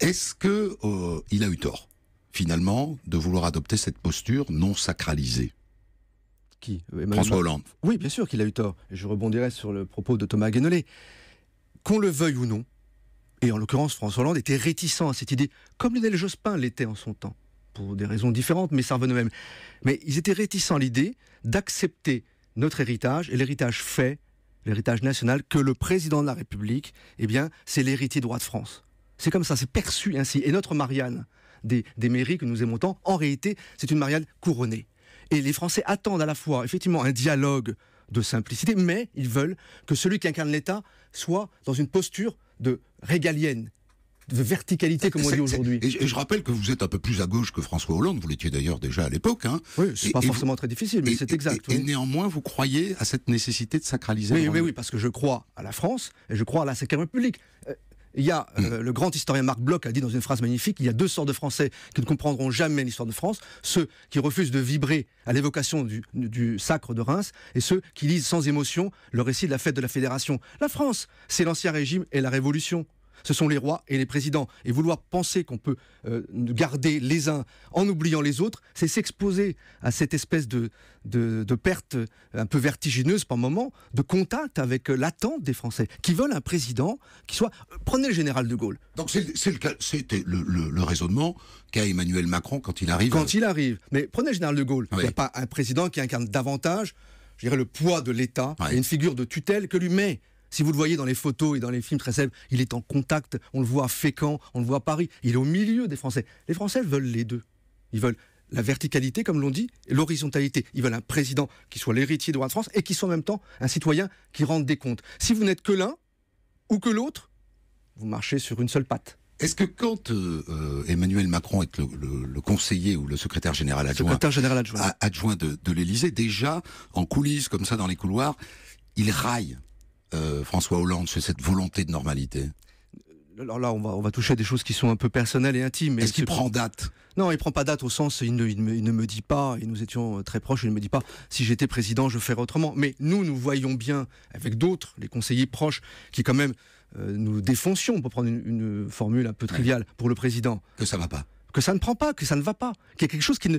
Est-ce que euh, il a eu tort finalement de vouloir adopter cette posture non sacralisée Qui François Hollande. Oui, bien sûr qu'il a eu tort. Je rebondirai sur le propos de Thomas Guénolé. Qu'on le veuille ou non, et en l'occurrence François Hollande était réticent à cette idée, comme Lionel Jospin l'était en son temps, pour des raisons différentes, mais ça revenait même. Mais ils étaient réticents à l'idée d'accepter notre héritage et l'héritage fait, l'héritage national que le président de la République, eh bien, c'est l'héritier droit de France. C'est comme ça, c'est perçu ainsi. Et notre Marianne des, des mairies que nous aimons tant, en réalité, c'est une Marianne couronnée. Et les Français attendent à la fois, effectivement, un dialogue de simplicité, mais ils veulent que celui qui incarne l'État soit dans une posture de régalienne, de verticalité, comme on dit aujourd'hui. Et, je rappelle que vous êtes un peu plus à gauche que François Hollande, vous l'étiez d'ailleurs déjà à l'époque. Hein. Oui, c'est pas forcément très difficile, mais c'est exact. Et, néanmoins, vous croyez à cette nécessité de sacraliser. Oui, oui, oui, parce que je crois à la France et je crois à la Ve République. Euh, il y a mm. euh, le grand historien Marc Bloch a dit dans une phrase magnifique il y a deux sortes de Français qui ne comprendront jamais l'histoire de France, ceux qui refusent de vibrer à l'évocation du, du, sacre de Reims et ceux qui lisent sans émotion le récit de la fête de la Fédération. La France, c'est l'ancien régime et la Révolution ce sont les rois et les présidents. Et vouloir penser qu'on peut euh, garder les uns en oubliant les autres, c'est s'exposer à cette espèce de, de, perte un peu vertigineuse par moment, de contact avec l'attente des Français, qui veulent un président qui soit... Euh, prenez le général de Gaulle. Donc c'était le, raisonnement qu'a Emmanuel Macron quand il arrive. Quand il arrive. Mais prenez le général de Gaulle. Il n'y a pas un président qui incarne davantage je dirais, le poids de l'État et une figure de tutelle que lui met si vous le voyez dans les photos et dans les films très célèbres, il est en contact, on le voit à Fécamp, on le voit à Paris, il est au milieu des Français. Les Français veulent les deux. Ils veulent la verticalité, comme l'on dit, et l'horizontalité. Ils veulent un président qui soit l'héritier de roi de France et qui soit en même temps un citoyen qui rende des comptes. Si vous n'êtes que l'un ou que l'autre, vous marchez sur une seule patte. Est-ce que quand euh, euh, Emmanuel Macron est le, conseiller ou le secrétaire général adjoint, général adjoint. de, l'Elysée, déjà en coulisses comme ça dans les couloirs, il raille euh, François Hollande, sur cette volonté de normalité alors là, on va, toucher des choses qui sont un peu personnelles et intimes. Est-ce qu'il prend date Non, il prend pas date au sens, il ne, il, ne, me, dit pas, et nous étions euh, très proches, il ne me dit pas, si j'étais président, je ferais autrement. Mais nous, nous voyons bien, avec d'autres, les conseillers proches, qui quand même euh, nous défoncions, pour prendre une, formule un peu triviale, pour le président. Que ça va pas que ça ne prend pas, que ça ne va pas, qu'il y a quelque chose qui ne,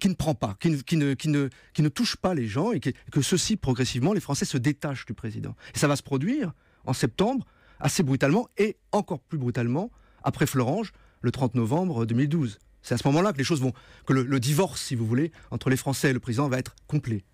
qui ne prend pas, qui ne, qui ne, qui ne, touche pas les gens et que, ceci, progressivement, les Français se détachent du président. Et ça va se produire en septembre, assez brutalement et encore plus brutalement après Florange, le 30 novembre 2012. C'est à ce moment-là que les choses vont, que le, divorce, si vous voulez, entre les Français et le président va être complet.